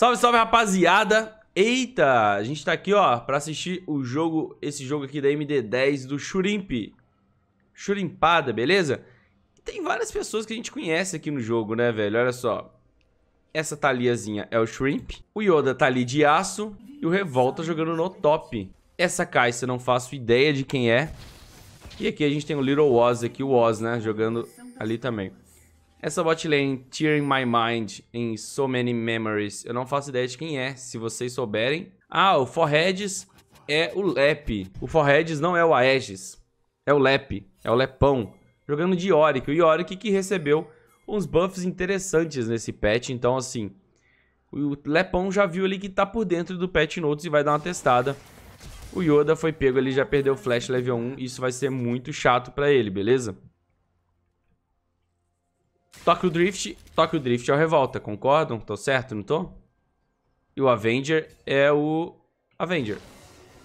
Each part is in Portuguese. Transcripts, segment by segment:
Salve, salve, rapaziada! Eita, a gente tá aqui, ó, pra assistir o jogo, esse jogo aqui da MD10 do Shurimp. Shurimpada, beleza? tem várias pessoas que a gente conhece aqui no jogo, né, velho? Olha só. Essa taliazinha é o Shrimp, o Yoda tá ali de aço e o Revolta jogando no top. Essa Kai'Sa não faço ideia de quem é. E aqui a gente tem o Little Oz aqui, o Oz, né, jogando ali também. Essa bot lane, Tearing My Mind, em So Many Memories, eu não faço ideia de quem é, se vocês souberem. Ah, o Forheads é o Lep. O Forheads não é o Aegis, é o Lep, é o Lepão. Jogando de Yorick, o Yorick que recebeu uns buffs interessantes nesse patch, então assim... O Lepão já viu ali que tá por dentro do patch notes e vai dar uma testada. O Yoda foi pego, ele já perdeu o Flash level 1, isso vai ser muito chato pra ele, beleza? Tokyo Drift, Tokyo Drift é o Revolta, concordam? Tô certo, não tô? E o Avenger é o Avenger.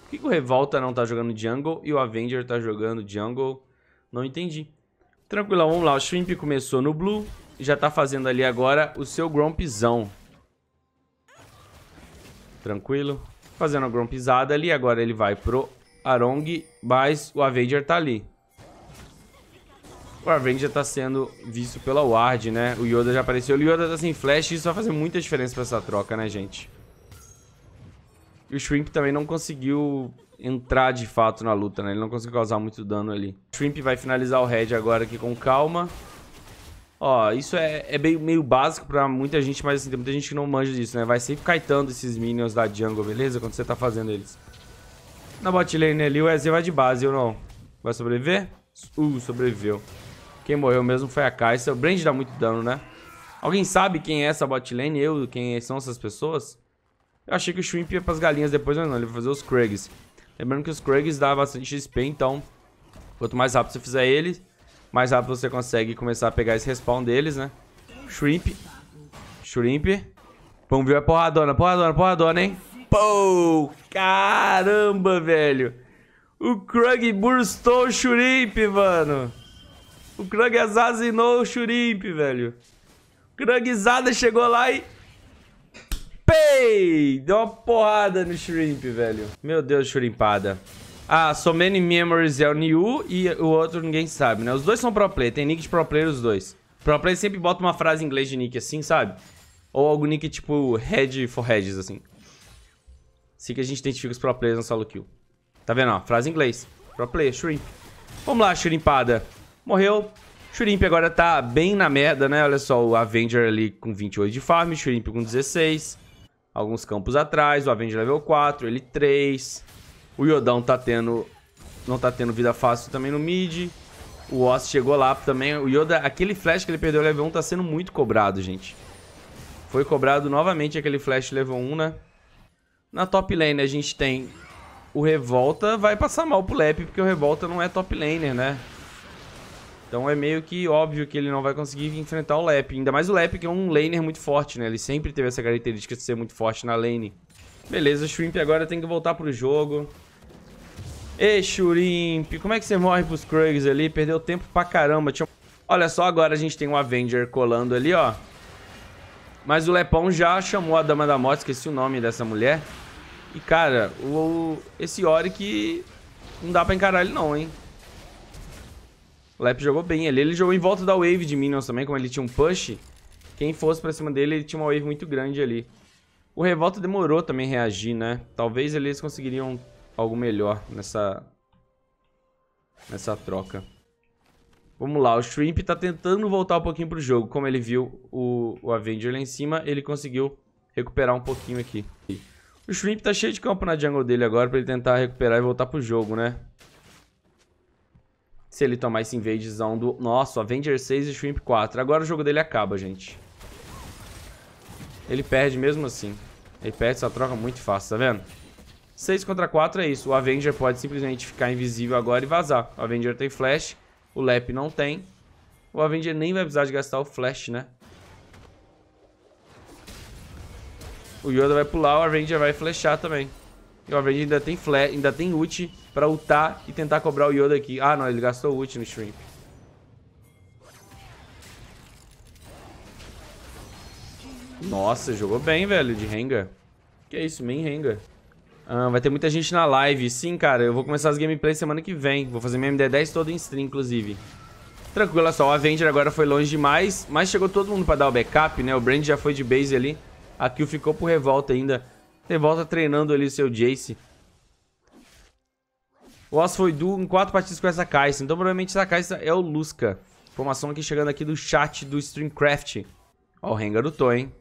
Por que, que o Revolta não tá jogando jungle e o Avenger tá jogando jungle? Não entendi. Tranquilo, vamos lá. O Shrimp começou no blue e já tá fazendo ali agora o seu Grompzão. Tranquilo. Fazendo a Grompizada ali, agora ele vai pro Arong, mas o Avenger tá ali o Avenger tá sendo visto pela Ward, né? O Yoda já apareceu. O Yoda tá sem flash e isso vai fazer muita diferença pra essa troca, né, gente? E o Shrimp também não conseguiu entrar de fato na luta, né? Ele não conseguiu causar muito dano ali. O Shrimp vai finalizar o Red agora aqui com calma. Ó, isso é, é meio, meio, básico pra muita gente, mas assim, tem muita gente que não manja disso, né? Vai sempre kaitando esses minions da jungle, beleza? Quando você tá fazendo eles. Na bot lane ali, o EZ vai de base, ou não? Vai sobreviver? Uh, sobreviveu. Quem morreu mesmo foi a Kai'Sa. O Brand dá muito dano, né? Alguém sabe quem é essa botlane? Eu, quem são essas pessoas? Eu achei que o Shrimp ia pras galinhas depois, mas não, ele vai fazer os Krags. Lembrando que os Krags dá bastante XP, então... Quanto mais rápido você fizer ele, mais rápido você consegue começar a pegar esse respawn deles, né? Shrimp. Shrimp. Vamos ver a porradona, porradona, porradona, hein? Pou! Caramba, velho! O Krug burstou o Shrimp, mano! O Krug assassinou o Shrimp, velho. O chegou lá e... Pei! Deu uma porrada no Shrimp, velho. Meu Deus, Shrimpada. Ah, So Many Memories é o Niu e o outro ninguém sabe, né? Os dois são pro player, tem nick de pro player os dois. Pro player sempre bota uma frase em inglês de nick assim, sabe? Ou algum nick tipo head for heads, assim. Assim que a gente identifica os pro players no solo kill. Tá vendo, ó? Frase em inglês. Pro player, shrimp. Vamos lá, shrimpada morreu. Shurimp agora tá bem na merda, né? Olha só, o Avenger ali com 28 de farm, Shurimp com 16. Alguns campos atrás, o Avenger level 4, ele 3. O Yodão tá tendo... Não tá tendo vida fácil também no mid. O Oss chegou lá também. O Yoda, aquele flash que ele perdeu level 1 tá sendo muito cobrado, gente. Foi cobrado novamente aquele flash level 1, né? Na top lane a gente tem... O Revolta vai passar mal pro Lep, porque o Revolta não é top laner, né? Então é meio que óbvio que ele não vai conseguir enfrentar o Lep. Ainda mais o Lep, que é um laner muito forte, né? Ele sempre teve essa característica de ser muito forte na lane. Beleza, o Shrimp agora tem que voltar pro jogo. Ei, Shrimp, como é que você morre pros Krugs ali? Perdeu tempo pra caramba. Tinha... Olha só, agora a gente tem um Avenger colando ali, ó. Mas o Lepão já chamou a Dama da Morte, esqueci o nome dessa mulher. E, cara, o... esse Oric não dá pra encarar ele não, hein? O Lep jogou bem ali. Ele jogou em volta da wave de Minions também, como ele tinha um push. Quem fosse pra cima dele, ele tinha uma wave muito grande ali. O Revolta demorou também a reagir, né? Talvez eles conseguiriam algo melhor nessa... Nessa troca. Vamos lá, o Shrimp tá tentando voltar um pouquinho pro jogo. Como ele viu o, o Avenger lá em cima, ele conseguiu recuperar um pouquinho aqui. O Shrimp tá cheio de campo na jungle dele agora pra ele tentar recuperar e voltar pro jogo, né? se ele tomar esse invadezão do... Nossa, Avenger 6 e Shrimp 4. Agora o jogo dele acaba, gente. Ele perde mesmo assim. Ele perde essa troca muito fácil, tá vendo? 6 contra 4 é isso. O Avenger pode simplesmente ficar invisível agora e vazar. O Avenger tem flash, o Lep não tem. O Avenger nem vai precisar de gastar o flash, né? O Yoda vai pular, o Avenger vai flechar também. E o Avenger ainda tem flash, ainda tem ult pra ultar e tentar cobrar o Yoda aqui. Ah, não, ele gastou ult no Shrimp. Nossa, jogou bem, velho, de Rengar. Que isso, main Rengar. Ah, vai ter muita gente na live. Sim, cara, eu vou começar as gameplays semana que vem. Vou fazer minha MD10 toda em stream, inclusive. Tranquilo, só. O Avenger agora foi longe demais, mas chegou todo mundo pra dar o backup, né? O Brand já foi de base ali. A kill ficou por revolta ainda. Você volta treinando ali o seu Jace. O As foi duo em quatro partidas com essa caixa. Então, provavelmente, essa caixa é o Lusca. Informação aqui chegando aqui do chat do Streamcraft. Ó, o Rengar do Toy, hein?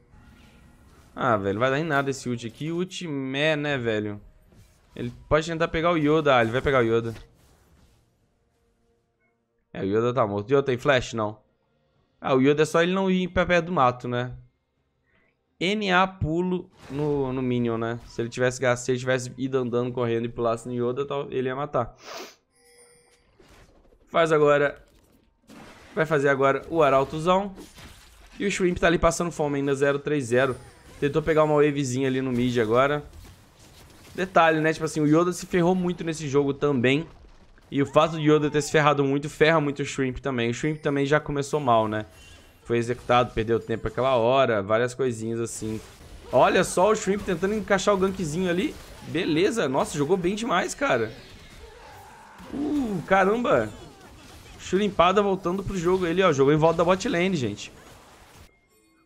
Ah, velho, vai dar em nada esse ult aqui. Ult me, né, velho? Ele pode tentar pegar o Yoda. Ah, ele vai pegar o Yoda. É, o Yoda tá morto. O Yoda tem flash? Não. Ah, o Yoda é só ele não ir pra perto do mato, né? NA pulo no, no Minion, né? Se ele tivesse gasto, se ele tivesse ido andando, correndo e pulasse no Yoda, tal, ele ia matar. Faz agora... Vai fazer agora o Arautozão. E o Shrimp tá ali passando fome ainda, 0-3-0. Tentou pegar uma wavezinha ali no mid agora. Detalhe, né? Tipo assim, o Yoda se ferrou muito nesse jogo também. E o fato do Yoda ter se ferrado muito, ferra muito o Shrimp também. O Shrimp também já começou mal, né? foi executado, perdeu tempo aquela hora, várias coisinhas assim. Olha só o Shrimp tentando encaixar o gankzinho ali. Beleza, nossa, jogou bem demais, cara. Uh, caramba. Churimpada voltando pro jogo. Ele, ó, jogou em volta da bot lane, gente.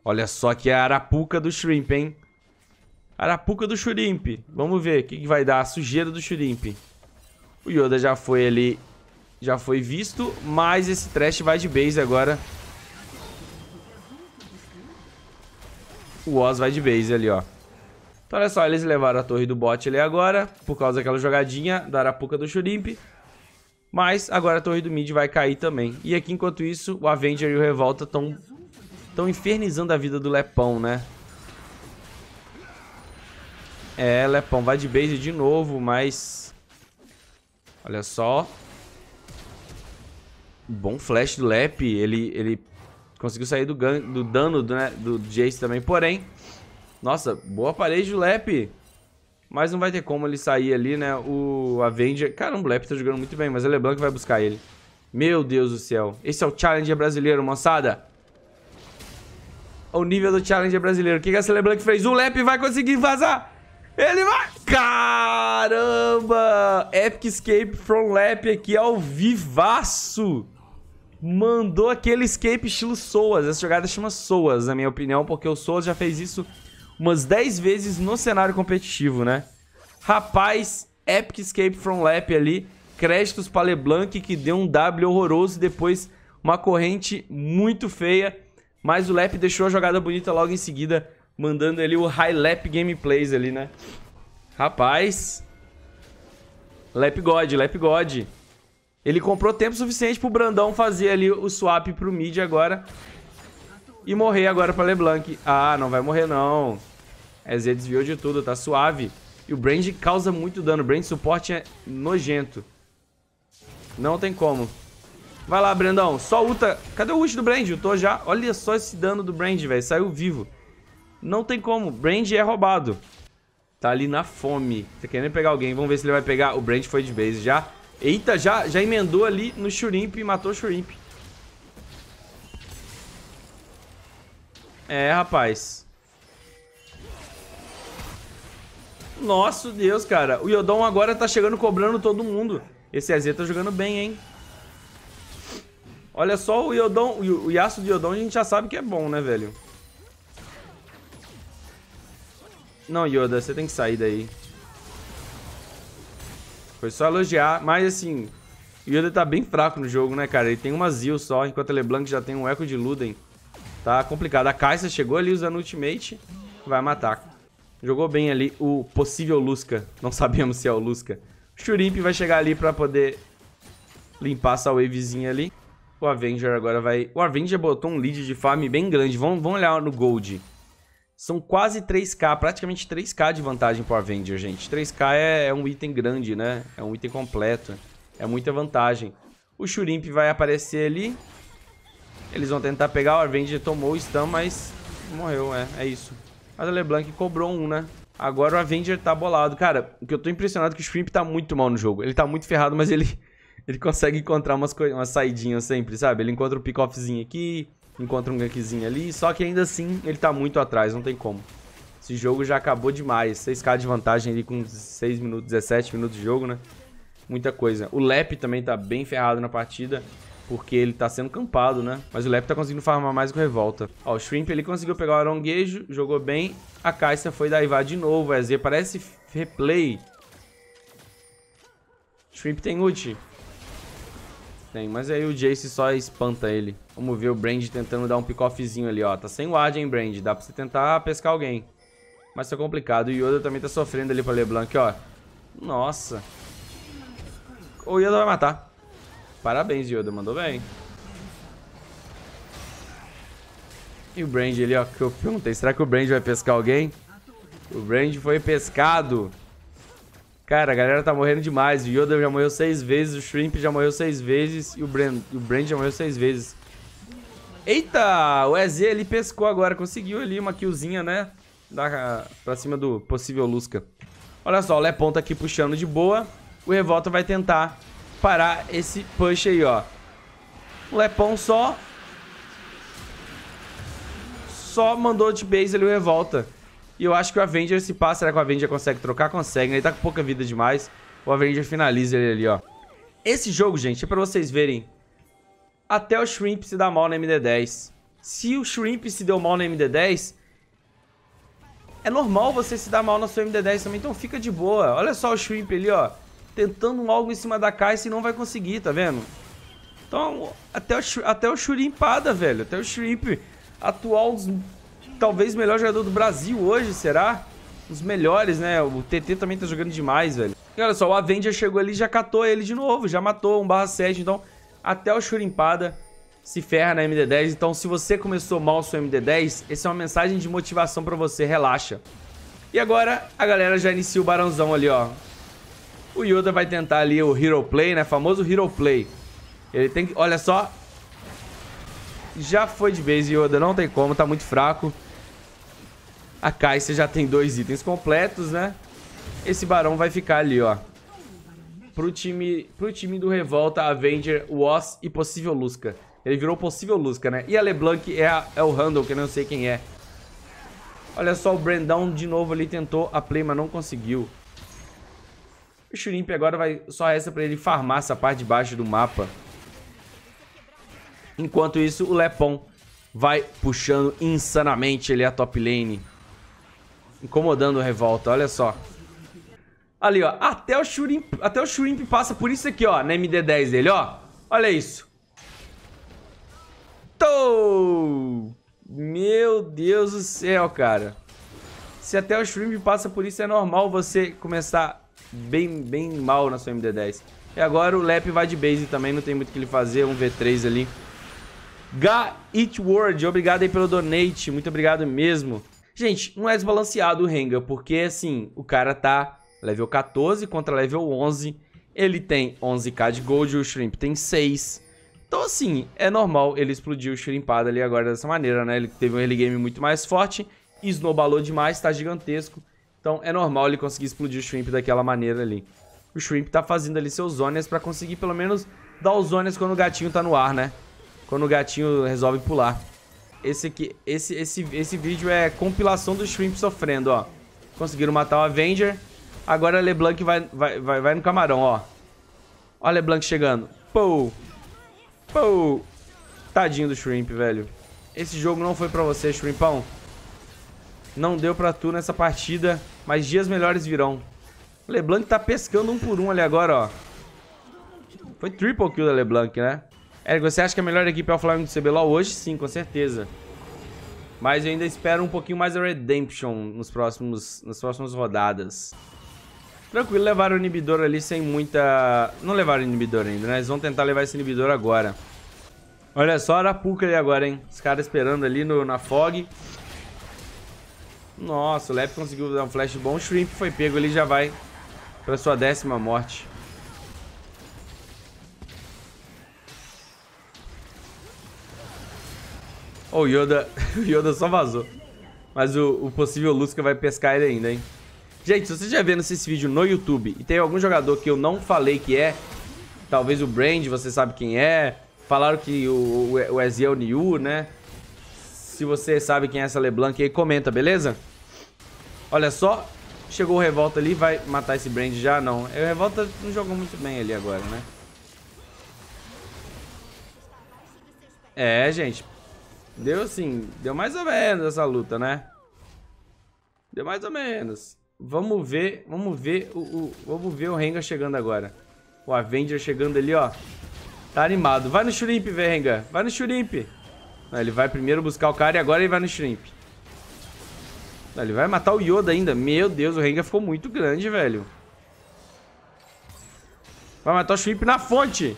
Olha só que é a arapuca do Shrimp, hein? Arapuca do Shrimp. Vamos ver o que, que vai dar a sujeira do Shrimp. O Yoda já foi ali, já foi visto, mas esse trash vai de base agora. O Oz vai de base ali, ó. Então, olha só, eles levaram a torre do bot ali agora, por causa daquela jogadinha da Arapuca do Shurimp. Mas agora a torre do mid vai cair também. E aqui, enquanto isso, o Avenger e o Revolta estão tão infernizando a vida do Lepão, né? É, Lepão vai de base de novo, mas... Olha só. Bom flash do Lep. Ele, ele Conseguiu sair do, gan do dano do, né, do Jace também, porém... Nossa, boa parede do Lep. Mas não vai ter como ele sair ali, né? O Avenger... Caramba, o Lep tá jogando muito bem, mas o é LeBlanc vai buscar ele. Meu Deus do céu. Esse é o Challenger brasileiro, moçada. O nível do Challenger brasileiro. O que, que a LeBlanc fez? O Lep vai conseguir vazar. Ele vai... Caramba! Epic Escape from Lep aqui ao vivaço mandou aquele escape estilo Soas. Essa jogada chama Soas, na minha opinião, porque o Soas já fez isso umas 10 vezes no cenário competitivo, né? Rapaz, Epic Escape from Lap ali, créditos para LeBlanc, que deu um W horroroso e depois uma corrente muito feia, mas o Lap deixou a jogada bonita logo em seguida, mandando ali o High Lap Gameplays ali, né? Rapaz, Lap God, Lap God. Ele comprou tempo suficiente pro Brandão fazer ali o swap pro mid agora. E morrer agora pra LeBlanc. Ah, não vai morrer não. A Z desviou de tudo, tá suave. E o Brand causa muito dano. O Brand suporte é nojento. Não tem como. Vai lá, Brandão. Só ulta. Cadê o ult do Brand? tô já. Olha só esse dano do Brand, velho. Saiu vivo. Não tem como. Brand é roubado. Tá ali na fome. Tá querendo pegar alguém. Vamos ver se ele vai pegar. O Brand foi de base já. Eita, já, já emendou ali no Shurimp e matou o Shurimp. É, rapaz. Nossa Deus, cara. O Yodon agora tá chegando cobrando todo mundo. Esse EZ tá jogando bem, hein? Olha só o Yodon, o Yasuo de Yodon a gente já sabe que é bom, né, velho? Não, Yoda, você tem que sair daí. Foi só elogiar, mas assim, Yoda tá bem fraco no jogo, né, cara? Ele tem uma Zil só, enquanto a LeBlanc já tem um Echo de Luden. Tá complicado. A Kai'Sa chegou ali usando ultimate, vai matar. Jogou bem ali o possível Lusca. Não sabemos se é o Lusca. O Shurip vai chegar ali pra poder limpar essa wavezinha ali. O Avenger agora vai... O Avenger botou um lead de farm bem grande. vamos olhar no Gold. São quase 3k, praticamente 3k de vantagem pro Avenger, gente. 3k é, é um item grande, né? É um item completo. É muita vantagem. O Shurimp vai aparecer ali. Eles vão tentar pegar. O Avenger tomou o stun, mas morreu, é. É isso. Mas o LeBlanc cobrou um, né? Agora o Avenger tá bolado. Cara, o que eu tô impressionado é que o Shrimp tá muito mal no jogo. Ele tá muito ferrado, mas ele, ele consegue encontrar umas, umas saidinhas sempre, sabe? Ele encontra o pick-offzinho aqui, encontra um gankzinho ali. Só que ainda assim, ele tá muito atrás, não tem como. Esse jogo já acabou demais. 6k de vantagem ali com 6 minutos, 17 minutos de jogo, né? Muita coisa. O Lep também tá bem ferrado na partida, porque ele tá sendo campado, né? Mas o Lep tá conseguindo farmar mais com revolta. Ó, o Shrimp ele conseguiu pegar o aronguejo, jogou bem. A Caixa foi daivar de novo. A Z parece replay. Shrimp tem ult. Tem, mas aí o Jace só espanta ele. Vamos ver o Brand tentando dar um pick-offzinho ali, ó. Tá sem ward, hein, Brand. Dá pra você tentar pescar alguém. Mas tá complicado. O Yoda também tá sofrendo ali pra LeBlanc, ó. Nossa. O Yoda vai matar. Parabéns, Yoda. Mandou bem. E o Brand ali, ó, que eu perguntei. Será que o Brand vai pescar alguém? O Brand foi pescado. Cara, a galera tá morrendo demais. O Yoda já morreu seis vezes, o Shrimp já morreu seis vezes e o Brand, o Brand já morreu seis vezes. Eita! O EZ ali pescou agora. Conseguiu ali uma killzinha, né? Da, pra cima do possível Lusca. Olha só, o Lepon tá aqui puxando de boa. O Revolta vai tentar parar esse push aí, ó. O Lepon só... Só mandou de base ali o Revolta. E eu acho que o Avenger se passa. Será que o Avenger consegue trocar? Consegue, né? Ele tá com pouca vida demais. O Avenger finaliza ele ali, ó. Esse jogo, gente, é pra vocês verem. Até o Shrimp se dá mal na MD10. Se o Shrimp se deu mal na MD10, é normal você se dar mal na sua MD10 também, então fica de boa. Olha só o Shrimp ali, ó. Tentando algo em cima da caixa e não vai conseguir, tá vendo? Então, até o, até o shrimpada velho. Até o Shrimp, atual talvez melhor jogador do Brasil hoje, será? Um dos melhores, né? O TT também tá jogando demais, velho. E olha só, o Avenger chegou ali já catou ele de novo, já matou 1 barra 7, então até o Churimpada se ferra na MD10. Então se você começou mal sua MD10, essa é uma mensagem de motivação pra você, relaxa. E agora a galera já inicia o barãozão ali, ó. O Yoda vai tentar ali o Hero Play, né? Famoso Hero Play. Ele tem que... Olha só, já foi de vez, Yoda. Não tem como, tá muito fraco. A Kai'Sa já tem dois itens completos, né? Esse Barão vai ficar ali, ó. Pro time, pro time do Revolta, Avenger, Woz e possível Lusca. Ele virou possível Lusca, né? E a LeBlanc é, a, é o Randall, que eu não sei quem é. Olha só, o Brandão de novo ali tentou a play, mas não conseguiu. O Shurimp agora vai... Só essa pra ele farmar essa parte de baixo do mapa. Enquanto isso, o Lepon vai puxando insanamente ele a top lane. Incomodando a revolta, olha só. Ali, ó. Até o Shurimp, até o Shurimp passa por isso aqui, ó. Na MD10 dele, ó. Olha isso. Tô! Meu Deus do céu, cara. Se até o Shurimp passa por isso, é normal você começar bem, bem mal na sua MD10. E agora o Lep vai de base também, não tem muito o que ele fazer. Um V3 ali. Ga It Word, obrigado aí pelo donate, muito obrigado mesmo. Gente, não é desbalanceado o Renga, porque assim, o cara tá level 14 contra level 11, ele tem 11k de gold, o Shrimp tem 6. Então assim, é normal ele explodir o Shrimpado ali agora dessa maneira, né? Ele teve um early game muito mais forte, snowballou demais, tá gigantesco. Então é normal ele conseguir explodir o Shrimp daquela maneira ali. O Shrimp tá fazendo ali seus zones pra conseguir pelo menos dar os zones quando o gatinho tá no ar, né? quando o gatinho resolve pular. Esse aqui, esse, esse, esse vídeo é compilação do Shrimp sofrendo, ó. Conseguiram matar o Avenger. Agora LeBlanc vai, vai, vai, vai no camarão, ó. Ó LeBlanc chegando. Pou! Pou! Tadinho do Shrimp, velho. Esse jogo não foi pra você, Shrimpão. Não deu pra tu nessa partida, mas dias melhores virão. LeBlanc tá pescando um por um ali agora, ó. Foi triple kill da LeBlanc, né? Érico, você acha que a melhor equipe é o Flamengo do CBLOL hoje? Sim, com certeza. Mas eu ainda espero um pouquinho mais a Redemption nos próximos, nas próximas rodadas. Tranquilo, levaram o inibidor ali sem muita... Não levaram o inibidor ainda, né? Eles vão tentar levar esse inibidor agora. Olha só a Arapuca ali agora, hein? Os caras esperando ali no, na fog. Nossa, o Lep conseguiu dar um flash bom. O Shrimp foi pego ele já vai pra sua décima morte. Oh, o Yoda, o Yoda só vazou. Mas o, o possível Lusca vai pescar ele ainda, hein? Gente, se você já vendo esse vídeo no YouTube e tem algum jogador que eu não falei que é, talvez o Brand, você sabe quem é, falaram que o, o, o Eziel Niu, né? Se você sabe quem é essa LeBlanc aí, comenta, beleza? Olha só, chegou o Revolta ali, vai matar esse Brand já? Não, é, o Revolta não jogou muito bem ali agora, né? É, gente, Deu assim, deu mais ou menos essa luta, né? Deu mais ou menos. Vamos ver, vamos ver o, o vamos ver o Renga chegando agora. O Avenger chegando ali, ó. Tá animado. Vai no Shrimp, Renga. Vai no Shrimp. Não, ele vai primeiro buscar o cara e agora ele vai no Shrimp. Não, ele vai matar o Yoda ainda. Meu Deus, o Renga ficou muito grande, velho. Vai matar o Shrimp na fonte.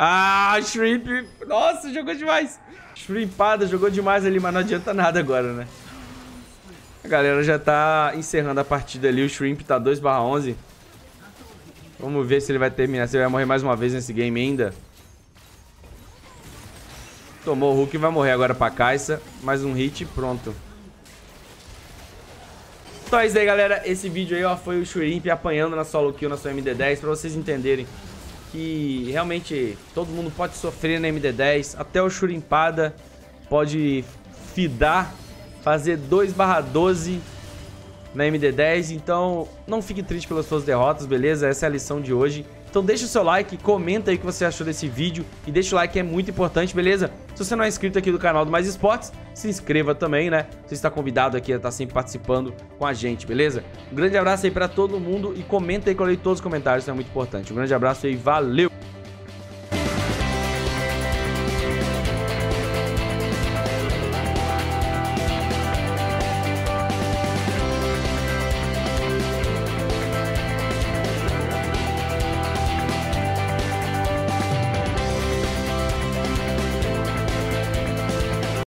Ah, Shrimp. Nossa, jogou demais. Shrimpada jogou demais ali, mas não adianta nada agora, né? A galera já tá encerrando a partida ali. O Shrimp tá 2 11. Vamos ver se ele vai terminar. Se ele vai morrer mais uma vez nesse game ainda. Tomou o Hulk e vai morrer agora pra Caixa. Mais um hit e pronto. Então é isso aí, galera. Esse vídeo aí ó, foi o shrimp apanhando na solo kill na sua MD10 pra vocês entenderem que realmente todo mundo pode sofrer na MD10, até o Churimpada pode fidar, fazer 2 12 na MD10, então não fique triste pelas suas derrotas, beleza? Essa é a lição de hoje. Então deixa o seu like, comenta aí o que você achou desse vídeo e deixa o like, é muito importante, beleza? Se você não é inscrito aqui do canal do Mais Esportes, se inscreva também, né? Você está convidado aqui a estar sempre participando com a gente, beleza? Um grande abraço aí para todo mundo e comenta aí que eu leio todos os comentários, isso é muito importante. Um grande abraço e valeu!